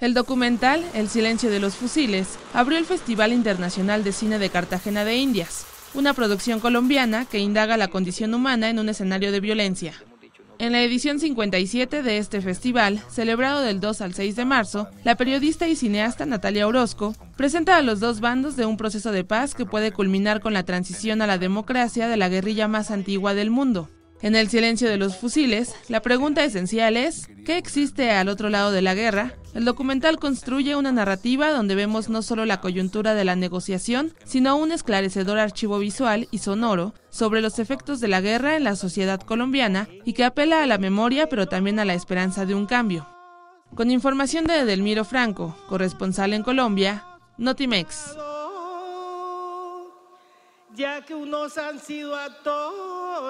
El documental El silencio de los fusiles abrió el Festival Internacional de Cine de Cartagena de Indias, una producción colombiana que indaga la condición humana en un escenario de violencia. En la edición 57 de este festival, celebrado del 2 al 6 de marzo, la periodista y cineasta Natalia Orozco presenta a los dos bandos de un proceso de paz que puede culminar con la transición a la democracia de la guerrilla más antigua del mundo. En el silencio de los fusiles, la pregunta esencial es, ¿qué existe al otro lado de la guerra? El documental construye una narrativa donde vemos no solo la coyuntura de la negociación, sino un esclarecedor archivo visual y sonoro sobre los efectos de la guerra en la sociedad colombiana y que apela a la memoria pero también a la esperanza de un cambio. Con información de Edelmiro Franco, corresponsal en Colombia, Notimex. Ya que unos han sido a